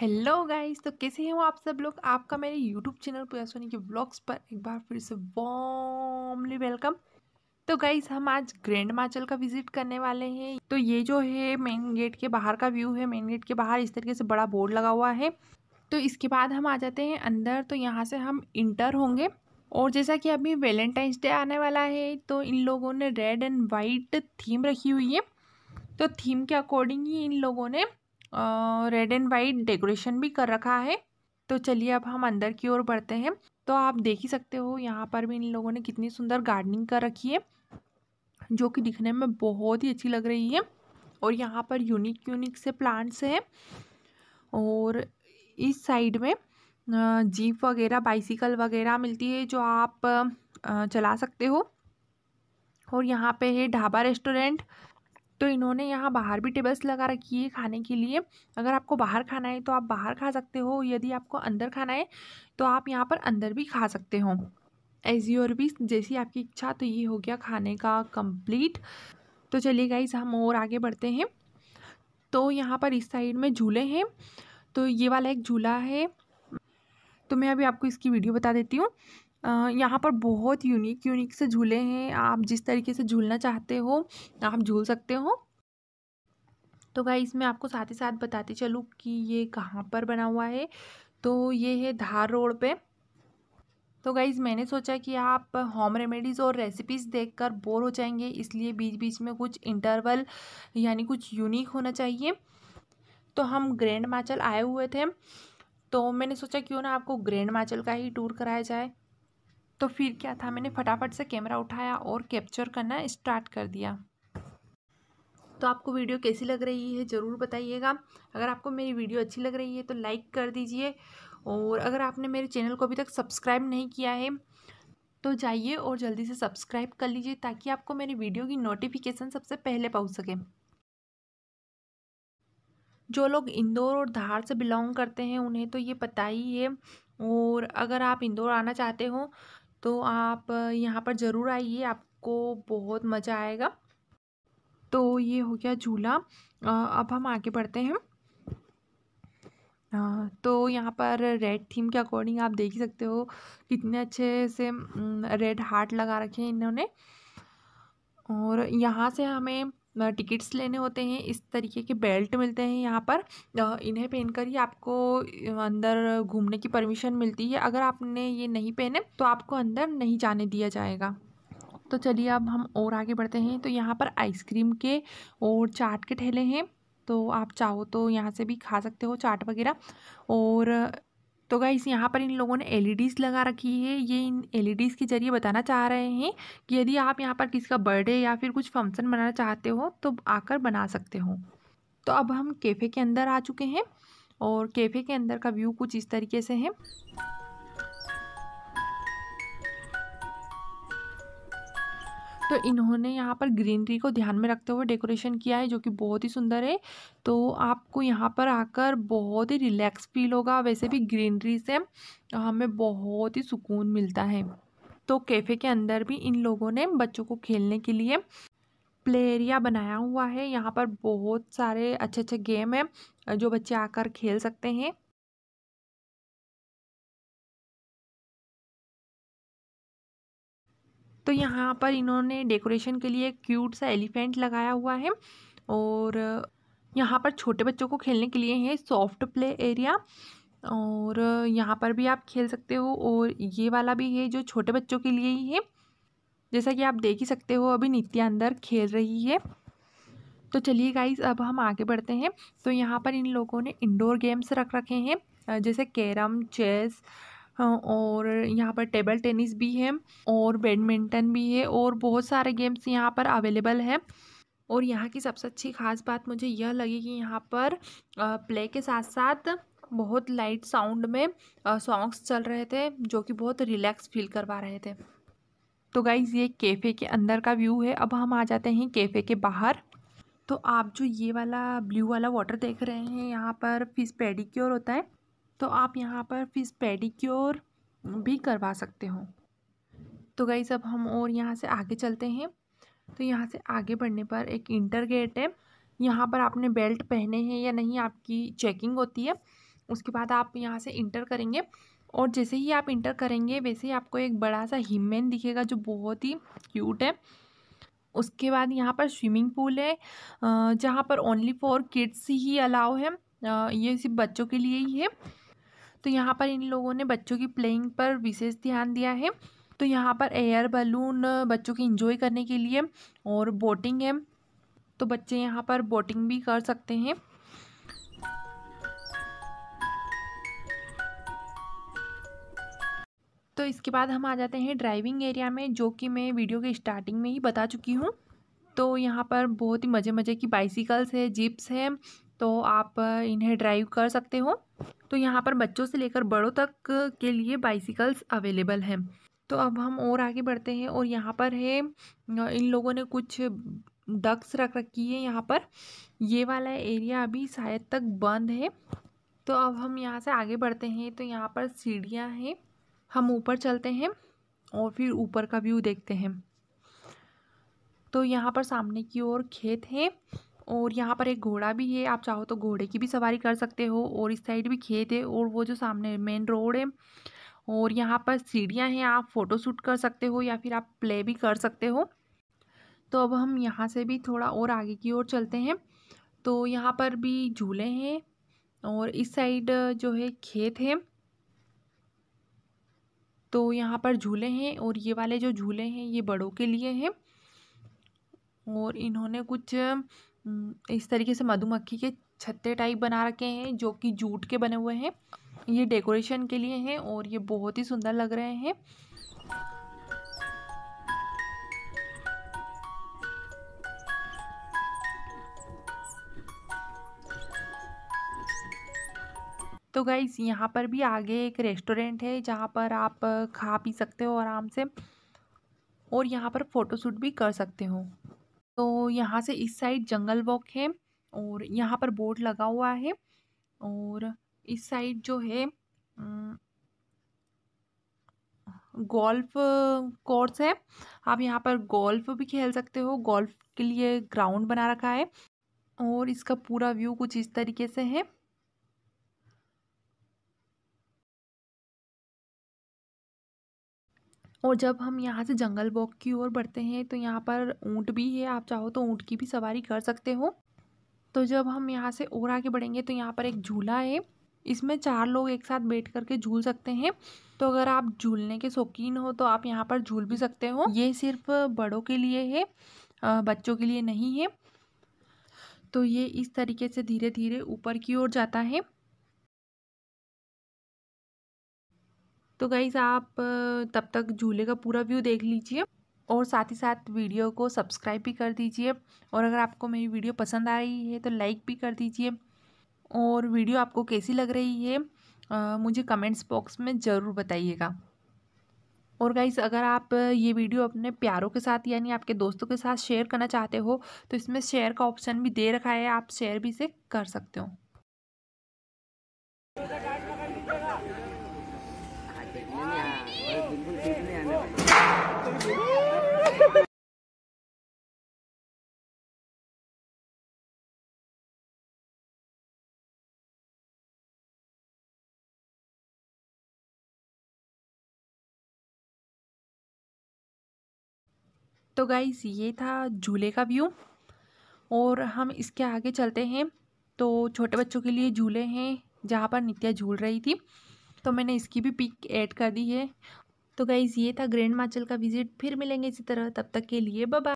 hello guys तो कैसे हैं वो आप सब लोग आपका मेरे यूट्यूब चैनल पर सोनी के ब्लॉग्स पर एक बार फिर से वॉमली वेलकम तो गाइस हम आज ग्रैंड माचल का विजिट करने वाले हैं तो ये जो है मेन गेट के बाहर का व्यू है मेन गेट के बाहर इस तरीके से बड़ा बोर्ड लगा हुआ है तो इसके बाद हम आ जाते हैं अंदर तो यहाँ से हम इंटर होंगे और जैसा कि अभी वेलेंटाइंस डे आने वाला है तो इन लोगों ने रेड एंड वाइट थीम रखी हुई है तो थीम के अकॉर्डिंग ही इन लोगों ने रेड एंड वाइट डेकोरेशन भी कर रखा है तो चलिए अब हम अंदर की ओर बढ़ते हैं तो आप देख ही सकते हो यहाँ पर भी इन लोगों ने कितनी सुंदर गार्डनिंग कर रखी है जो कि दिखने में बहुत ही अच्छी लग रही है और यहाँ पर यूनिक यूनिक से प्लांट्स हैं और इस साइड में जीप वगैरह बाइसिकल वगैरह मिलती है जो आप चला सकते हो और यहाँ पे है ढाबा रेस्टोरेंट तो इन्होंने यहाँ बाहर भी टेबल्स लगा रखी है खाने के लिए अगर आपको बाहर खाना है तो आप बाहर खा सकते हो यदि आपको अंदर खाना है तो आप यहाँ पर अंदर भी खा सकते हो ऐसी और भी जैसी आपकी इच्छा तो ये हो गया खाने का कंप्लीट तो चलिए गाइज हम और आगे बढ़ते हैं तो यहाँ पर इस साइड में झूले हैं तो ये वाला एक झूला है तो मैं अभी आपको इसकी वीडियो बता देती हूँ यहाँ पर बहुत यूनिक यूनिक से झूले हैं आप जिस तरीके से झूलना चाहते हो आप झूल सकते हो तो भाई इसमें आपको साथ ही साथ बताती चलूँ कि ये कहाँ पर बना हुआ है तो ये है धार रोड पे तो गाइज़ मैंने सोचा कि आप होम रेमेडीज़ और रेसिपीज़ देखकर बोर हो जाएंगे इसलिए बीच बीच में कुछ इंटरवल यानी कुछ यूनिक होना चाहिए तो हम ग्रैंड माचल आए हुए थे तो मैंने सोचा क्यों ना आपको ग्रैंड माचल का ही टूर कराया जाए तो फिर क्या था मैंने फटाफट से कैमरा उठाया और कैप्चर करना स्टार्ट कर दिया तो आपको वीडियो कैसी लग रही है ज़रूर बताइएगा अगर आपको मेरी वीडियो अच्छी लग रही है तो लाइक कर दीजिए और अगर आपने मेरे चैनल को अभी तक सब्सक्राइब नहीं किया है तो जाइए और जल्दी से सब्सक्राइब कर लीजिए ताकि आपको मेरी वीडियो की नोटिफिकेशन सबसे पहले पहुँच सके जो लोग इंदौर और धार से बिलोंग करते हैं उन्हें तो ये पता ही है और अगर आप इंदौर आना चाहते हो तो आप यहाँ पर ज़रूर आइए आपको बहुत मज़ा आएगा तो ये हो गया झूला अब हम आगे बढ़ते हैं तो यहाँ पर रेड थीम के अकॉर्डिंग आप देख ही सकते हो कितने अच्छे से रेड हार्ट लगा रखे हैं इन्होंने और यहाँ से हमें टिकट्स लेने होते हैं इस तरीके के बेल्ट मिलते हैं यहाँ पर इन्हें पहन कर ही आपको अंदर घूमने की परमिशन मिलती है अगर आपने ये नहीं पहने तो आपको अंदर नहीं जाने दिया जाएगा तो चलिए अब हम और आगे बढ़ते हैं तो यहाँ पर आइसक्रीम के और चाट के ठेले हैं तो आप चाहो तो यहाँ से भी खा सकते हो चाट वगैरह और तो गाइस यहाँ पर इन लोगों ने एलईडीज़ e लगा रखी है ये इन एलईडीज़ e के जरिए बताना चाह रहे हैं कि यदि आप यहाँ पर किसी का बर्थडे या फिर कुछ फंक्शन बनाना चाहते हो तो आकर बना सकते हो तो अब हम कैफ़े के अंदर आ चुके हैं और कैफ़े के अंदर का व्यू कुछ इस तरीके से है तो इन्होंने यहाँ पर ग्रीनरी को ध्यान में रखते हुए डेकोरेशन किया है जो कि बहुत ही सुंदर है तो आपको यहाँ पर आकर बहुत ही रिलैक्स फील होगा वैसे भी ग्रीनरी से हमें बहुत ही सुकून मिलता है तो कैफ़े के अंदर भी इन लोगों ने बच्चों को खेलने के लिए प्ले एरिया बनाया हुआ है यहाँ पर बहुत सारे अच्छे अच्छे गेम हैं जो बच्चे आकर खेल सकते हैं तो यहाँ पर इन्होंने डेकोरेशन के लिए क्यूट सा एलिफेंट लगाया हुआ है और यहाँ पर छोटे बच्चों को खेलने के लिए है सॉफ्ट प्ले एरिया और यहाँ पर भी आप खेल सकते हो और ये वाला भी है जो छोटे बच्चों के लिए ही है जैसा कि आप देख ही सकते हो अभी नित्या अंदर खेल रही है तो चलिए गाइज अब हम आगे बढ़ते हैं तो यहाँ पर इन लोगों ने इंडोर गेम्स रख रखे हैं जैसे कैरम चेस हाँ, और यहाँ पर टेबल टेनिस भी है और बैडमिंटन भी है और बहुत सारे गेम्स यहाँ पर अवेलेबल है और यहाँ की सबसे अच्छी खास बात मुझे यह लगी कि यहाँ पर प्ले के साथ साथ बहुत लाइट साउंड में सॉन्ग्स चल रहे थे जो कि बहुत रिलैक्स फील करवा रहे थे तो गाइज़ ये कैफ़े के अंदर का व्यू है अब हम आ जाते हैं कैफ़े के बाहर तो आप जो ये वाला ब्लू वाला वाटर देख रहे हैं यहाँ पर फिश पेडिक्योर होता है तो आप यहाँ पर फिस पेडिक्योर भी करवा सकते हो तो गई अब हम और यहाँ से आगे चलते हैं तो यहाँ से आगे बढ़ने पर एक इंटर गेट है यहाँ पर आपने बेल्ट पहने हैं या नहीं आपकी चेकिंग होती है उसके बाद आप यहाँ से इंटर करेंगे और जैसे ही आप इंटर करेंगे वैसे ही आपको एक बड़ा सा हीमेन दिखेगा जो बहुत ही क्यूट है उसके बाद यहाँ पर स्विमिंग पूल है जहाँ पर ओनली फॉर किड्स ही अलाउ है ये सिर्फ बच्चों के लिए ही है तो यहाँ पर इन लोगों ने बच्चों की प्लेइंग पर विशेष ध्यान दिया है तो यहाँ पर एयर बलून बच्चों की इंजॉय करने के लिए और बोटिंग है तो बच्चे यहाँ पर बोटिंग भी कर सकते हैं तो इसके बाद हम आ जाते हैं ड्राइविंग एरिया में जो कि मैं वीडियो के स्टार्टिंग में ही बता चुकी हूँ तो यहाँ पर बहुत ही मज़े मज़े की बाइसिकल्स है जिप्स है तो आप इन्हें ड्राइव कर सकते हो तो यहाँ पर बच्चों से लेकर बड़ों तक के लिए बाइसिकल्स अवेलेबल हैं तो अब हम और आगे बढ़ते हैं और यहाँ पर है इन लोगों ने कुछ डक्स रख रखी है यहाँ पर ये वाला एरिया अभी शायद तक बंद है तो अब हम यहाँ से आगे बढ़ते हैं तो यहाँ पर सीढ़ियाँ हैं हम ऊपर चलते हैं और फिर ऊपर का व्यू देखते हैं तो यहाँ पर सामने की ओर खेत हैं और यहाँ पर एक घोड़ा भी है आप चाहो तो घोड़े की भी सवारी कर सकते हो और इस साइड भी खेत है और वो जो सामने मेन रोड है और यहाँ पर सीढ़ियाँ हैं आप फ़ोटो शूट कर सकते हो या फिर आप प्ले भी कर सकते हो तो अब हम यहाँ से भी थोड़ा और आगे की ओर चलते हैं तो यहाँ पर भी झूले हैं और इस साइड जो है खेत है तो यहाँ पर झूले हैं और ये वाले जो झूले हैं ये बड़ों के लिए हैं और इन्होंने कुछ इस तरीके से मधुमक्खी के छत्ते टाइप बना रखे हैं जो कि जूट के बने हुए हैं ये डेकोरेशन के लिए हैं और ये बहुत ही सुंदर लग रहे हैं तो गाइज यहाँ पर भी आगे एक रेस्टोरेंट है जहाँ पर आप खा पी सकते हो आराम से और यहाँ पर फ़ोटोशूट भी कर सकते हो तो यहाँ से इस साइड जंगल वॉक है और यहाँ पर बोर्ड लगा हुआ है और इस साइड जो है गोल्फ कोर्स है आप यहाँ पर गोल्फ भी खेल सकते हो गोल्फ के लिए ग्राउंड बना रखा है और इसका पूरा व्यू कुछ इस तरीके से है और जब हम यहाँ से जंगल वॉक की ओर बढ़ते हैं तो यहाँ पर ऊँट भी है आप चाहो तो ऊँट की भी सवारी कर सकते हो तो जब हम यहाँ से और आगे बढ़ेंगे तो यहाँ पर एक झूला है इसमें चार लोग एक साथ बैठ करके झूल सकते हैं तो अगर आप झूलने के शौकीन हो तो आप यहाँ पर झूल भी सकते हो ये सिर्फ बड़ों के लिए है बच्चों के लिए नहीं है तो ये इस तरीके से धीरे धीरे ऊपर की ओर जाता है तो गाइज आप तब तक झूले का पूरा व्यू देख लीजिए और साथ ही साथ वीडियो को सब्सक्राइब भी कर दीजिए और अगर आपको मेरी वीडियो पसंद आ रही है तो लाइक भी कर दीजिए और वीडियो आपको कैसी लग रही है आ, मुझे कमेंट्स बॉक्स में ज़रूर बताइएगा और गाइज अगर आप ये वीडियो अपने प्यारों के साथ यानी आपके दोस्तों के साथ शेयर करना चाहते हो तो इसमें शेयर का ऑप्शन भी दे रखा है आप शेयर भी इसे कर सकते हो तो गाइज़ ये था झूले का व्यू और हम इसके आगे चलते हैं तो छोटे बच्चों के लिए झूले हैं जहाँ पर नित्या झूल रही थी तो मैंने इसकी भी पिक ऐड कर दी है तो गाइज़ ये था ग्रैंड माचल का विजिट फिर मिलेंगे इसी तरह तब तक के लिए बाय